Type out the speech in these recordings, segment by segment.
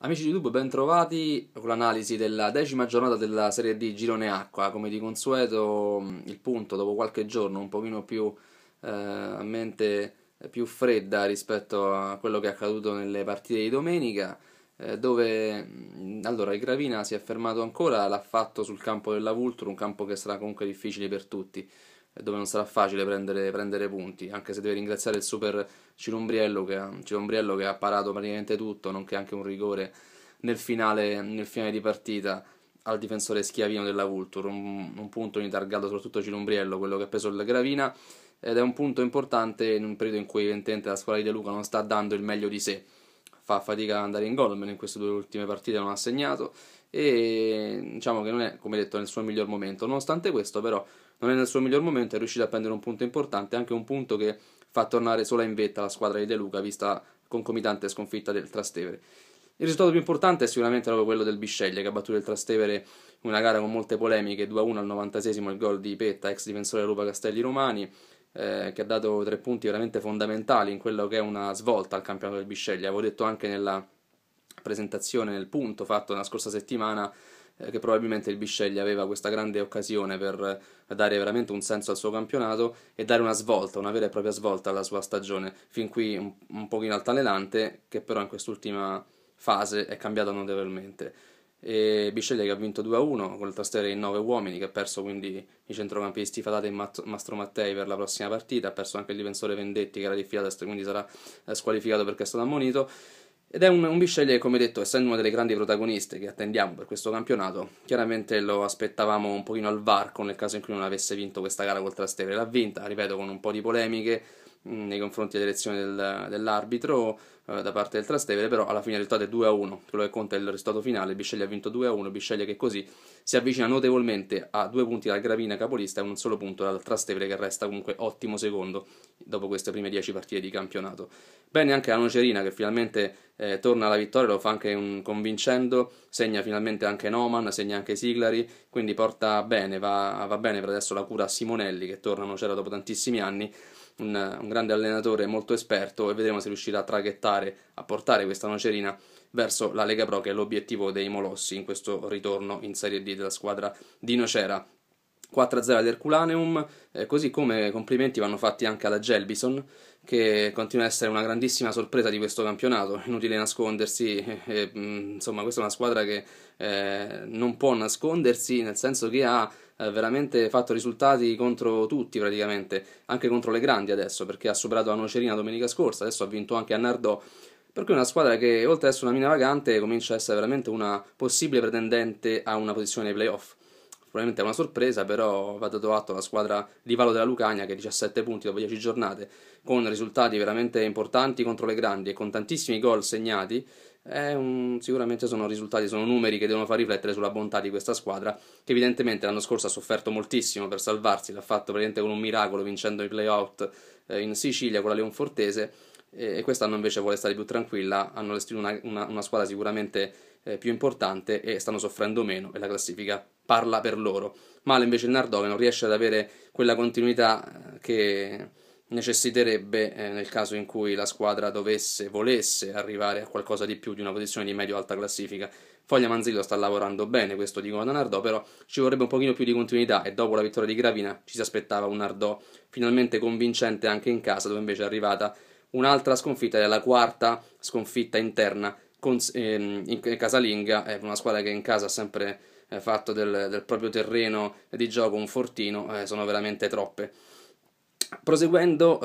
Amici di YouTube, ben trovati con l'analisi della decima giornata della Serie D Girone Acqua. Come di consueto, mm, il punto dopo qualche giorno un pochino più eh, a mente più fredda rispetto a quello che è accaduto nelle partite di domenica, eh, dove mm, allora il Gravina si è fermato ancora, l'ha fatto sul campo della Vultur, un campo che sarà comunque difficile per tutti dove non sarà facile prendere, prendere, punti, anche se deve ringraziare il super Cilombriello che, Cilombriello che ha parato praticamente tutto, nonché anche un rigore nel finale, nel finale di partita al difensore schiavino della Vulture, un, un punto intargato soprattutto Cilombriello, quello che ha preso la gravina, ed è un punto importante in un periodo in cui evidentemente la squadra di De Luca non sta dando il meglio di sé, fa fatica ad andare in gol, almeno in queste due ultime partite non ha segnato, e diciamo che non è, come detto, nel suo miglior momento. Nonostante questo però non è nel suo miglior momento, è riuscito a prendere un punto importante, anche un punto che fa tornare sola in vetta la squadra di De Luca, vista concomitante sconfitta del Trastevere. Il risultato più importante è sicuramente proprio quello del Bisceglie, che ha battuto il Trastevere in una gara con molte polemiche, 2-1 al 96 esimo il gol di Petta, ex difensore Lupa Castelli Romani, eh, che ha dato tre punti veramente fondamentali in quello che è una svolta al campionato del Bisceglie. Avevo detto anche nella presentazione, nel punto fatto la scorsa settimana, eh, che probabilmente il Bisceglie aveva questa grande occasione per eh, dare veramente un senso al suo campionato e dare una svolta, una vera e propria svolta alla sua stagione, fin qui un, un pochino altalenante, che però in quest'ultima fase è cambiata notevolmente. E Bisceglie che ha vinto 2-1 con il Trastevere in 9 uomini, che ha perso quindi i centrocampisti Fatata e Mat- Mastro Mattei per la prossima partita, ha perso anche il difensore Vendetti che era di Fiat, quindi sarà eh, squalificato perché è stato ammonito. Ed è un, un Bisceglie, come detto, essendo una delle grandi protagoniste che attendiamo per questo campionato, chiaramente lo aspettavamo un pochino al varco nel caso in cui non avesse vinto questa gara col Trastevere. L'ha vinta, ripeto, con un po' di polemiche, Mm, nei confronti dell'elezione del, dell'arbitro eh, da parte del Trastevere, però alla fine il risultato è 2 a 1, quello che conta è il risultato finale, Bisceglie ha vinto 2 a 1, Bisceglie che così si avvicina notevolmente a due punti dal Gravina capolista e un solo punto dal Trastevere che resta comunque ottimo secondo dopo queste prime 10 partite di campionato. Bene anche la Nocerina che finalmente eh, torna alla vittoria, lo fa anche un, convincendo, segna finalmente anche Noman, segna anche Siglari, quindi porta bene, va, va bene per adesso la cura a Simonelli che torna a Nocera dopo tantissimi anni un, un grande allenatore molto esperto e vedremo se riuscirà a traghettare, a portare questa nocerina verso la Lega Pro che è l'obiettivo dei Molossi in questo ritorno in Serie D della squadra di Nocera. 4-0 all'Herculaneum, eh, così come complimenti vanno fatti anche alla Gelbison, che continua a essere una grandissima sorpresa di questo campionato, inutile nascondersi, e, e, mm, insomma questa è una squadra che eh, non può nascondersi, nel senso che ha eh, veramente fatto risultati contro tutti praticamente, anche contro le grandi adesso, perché ha superato la Nocerina domenica scorsa, adesso ha vinto anche a Nardò, per cui è una squadra che oltre ad essere una mina vagante comincia a essere veramente una possibile pretendente a una posizione nei playoff probabilmente è una sorpresa, però va dato atto alla squadra di rivalo della Lucania che ha 17 punti dopo 10 giornate, con risultati veramente importanti contro le grandi e con tantissimi gol segnati. Un, sicuramente sono risultati, sono numeri che devono far riflettere sulla bontà di questa squadra che evidentemente l'anno scorso ha sofferto moltissimo per salvarsi, l'ha fatto praticamente con un miracolo vincendo i playout eh, in Sicilia con la Leonfortese e quest'anno invece vuole stare più tranquilla, hanno allestito una, una, una squadra sicuramente eh, più importante e stanno soffrendo meno e la classifica parla per loro. Male invece il Nardone non riesce ad avere quella continuità eh, che necessiterebbe eh, nel caso in cui la squadra dovesse, volesse arrivare a qualcosa di più di una posizione di medio-alta classifica. Foglia Manzillo sta lavorando bene, questo dicono da Nardò, però ci vorrebbe un pochino più di continuità e dopo la vittoria di Gravina ci si aspettava un Nardò finalmente convincente anche in casa, dove invece è arrivata un'altra sconfitta, è la quarta sconfitta interna con, ehm, in casalinga, è una squadra che in casa ha sempre eh, fatto del, del, proprio terreno di gioco un fortino eh, sono veramente troppe. Proseguendo,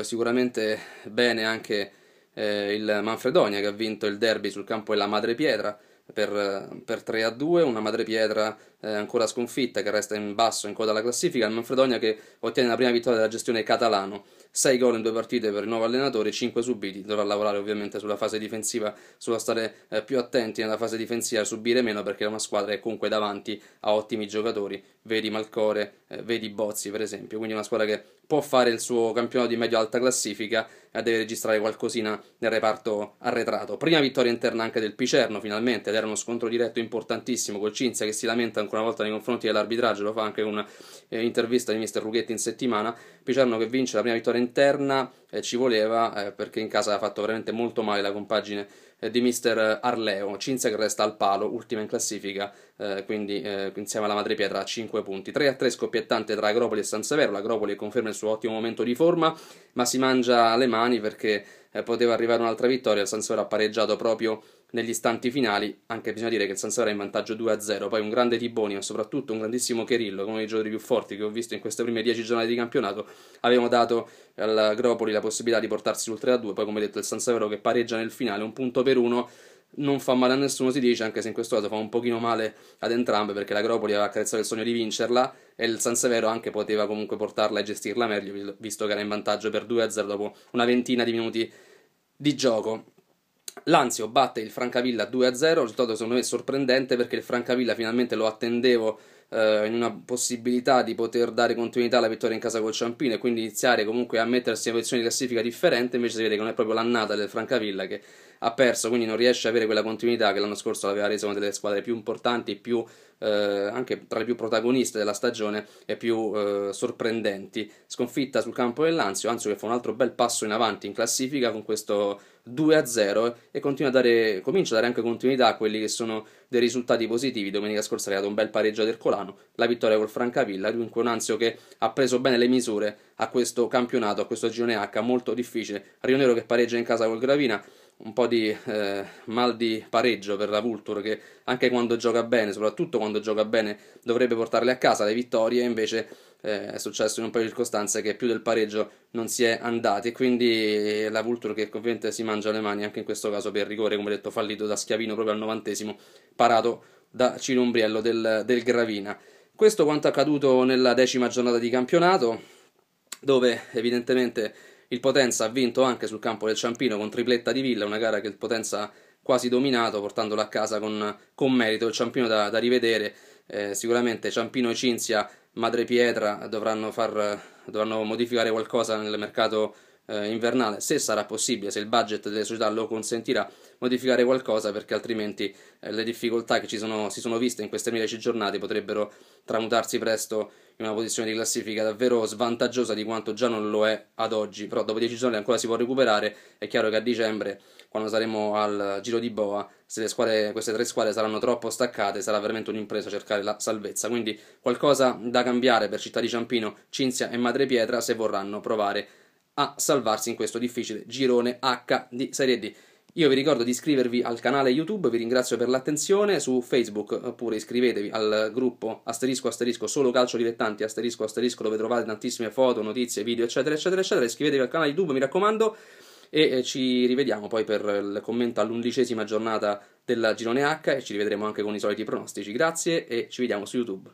eh, sicuramente bene anche eh, il Manfredonia che ha vinto il derby sul campo della Madrepietra per, per 3 a 2, una Madrepietra eh, ancora sconfitta che resta in basso in coda alla classifica, il Manfredonia che ottiene la prima vittoria della gestione catalano 6 gol in due partite per il nuovo allenatore, 5 subiti, dovrà lavorare ovviamente sulla fase difensiva, sulla stare eh, più attenti nella fase difensiva, subire meno perché è una squadra che comunque davanti ha ottimi giocatori, vedi Malcore, eh, vedi Bozzi per esempio, quindi una squadra che può fare il suo campionato di medio-alta classifica e eh, deve registrare qualcosina nel reparto arretrato. Prima vittoria interna anche del Picerno finalmente, ed era uno scontro diretto importantissimo col Cinzia che si lamenta ancora una volta nei confronti dell'arbitraggio, lo fa anche un'intervista eh, di mister Rughetti in settimana, Picerno che vince la prima vittoria interna interna eh, ci voleva eh, perché in casa ha fatto veramente molto male la compagine eh, di mister Arleo, Cinzia che resta al palo, ultima in classifica, eh, quindi eh, insieme alla Madrepietra a 5 punti. 3 a 3 scoppiettante tra Agropoli e San Severo, l'Agropoli conferma il suo ottimo momento di forma, ma si mangia le mani perché eh, poteva arrivare un'altra vittoria, il San Severo ha pareggiato proprio negli istanti finali, anche bisogna dire che il Sansevieria è in vantaggio 2-0, poi un grande Tiboni ma soprattutto un grandissimo Cherillo, uno dei giocatori più forti che ho visto in queste prime 10 giornate di campionato, avevano dato al Gropoli la possibilità di portarsi sul 3-2, poi come detto il Sansevieria che pareggia nel finale, un punto per uno, non fa male a nessuno si dice, anche se in questo caso fa un pochino male ad entrambe perché l'Agropoli aveva accarezzato il sogno di vincerla e il San Severo anche poteva comunque portarla e gestirla meglio visto che era in vantaggio per 2-0 dopo una ventina di minuti di gioco. L'Anzio batte il Francavilla 2-0, risultato secondo me sorprendente perché il Francavilla finalmente lo attendevo eh, in una possibilità di poter dare continuità alla vittoria in casa col Ciampino e quindi iniziare comunque a mettersi in una posizione di classifica differente, invece si vede che non è proprio l'annata del Francavilla che ha perso, quindi non riesce ad avere quella continuità che l'anno scorso l'aveva resa una delle squadre più importanti, più, eh, anche tra le più protagoniste della stagione e più eh, sorprendenti. Sconfitta sul campo del Lanzio, Anzio che fa un altro bel passo in avanti in classifica con questo 2-0 e continua a dare, comincia a dare anche continuità a quelli che sono dei risultati positivi. Domenica scorsa è arrivato un bel pareggio ad Ercolano, la vittoria col Francavilla, dunque un Anzio che ha preso bene le misure a questo campionato, a questo girone H molto difficile. Rionero che pareggia in casa col Gravina un po' di eh, mal di pareggio per la Vulture che anche quando gioca bene, soprattutto quando gioca bene, dovrebbe portarle a casa le vittorie, invece eh, è successo in un paio di circostanze che più del pareggio non si è andati e quindi la Vulture che ovviamente si mangia le mani anche in questo caso per rigore, come detto, fallito da Schiavino proprio al novantesimo, parato da Cilombriello del, del Gravina. Questo quanto accaduto nella decima giornata di campionato, dove evidentemente il Potenza ha vinto anche sul campo del Ciampino con tripletta di Villa, una gara che il Potenza ha quasi dominato, portandola a casa con, con merito. Il Ciampino da, da rivedere, eh, sicuramente Ciampino e Cinzia, Madrepietra dovranno, far, dovranno modificare qualcosa nel mercato eh, invernale, se sarà possibile, se il budget delle società lo consentirà, modificare qualcosa perché altrimenti eh, le difficoltà che ci sono, si sono viste in queste 10 giornate potrebbero tramutarsi presto in una posizione di classifica davvero svantaggiosa di quanto già non lo è ad oggi, però dopo 10 giorni ancora si può recuperare, è chiaro che a dicembre, quando saremo al giro di Boa, se squadre, queste tre squadre saranno troppo staccate sarà veramente un'impresa cercare la salvezza, quindi qualcosa da cambiare per Città di Ciampino, Cinzia e Madrepietra se vorranno provare a salvarsi in questo difficile girone H di Serie D. Io vi ricordo di iscrivervi al canale YouTube, vi ringrazio per l'attenzione, su Facebook oppure eh, iscrivetevi al gruppo asterisco asterisco solo calcio dilettanti asterisco asterisco dove trovate tantissime foto, notizie, video eccetera eccetera eccetera, iscrivetevi al canale YouTube mi raccomando e ci rivediamo poi per il commento all'undicesima giornata della Girone H e ci rivedremo anche con i soliti pronostici, grazie e ci vediamo su YouTube.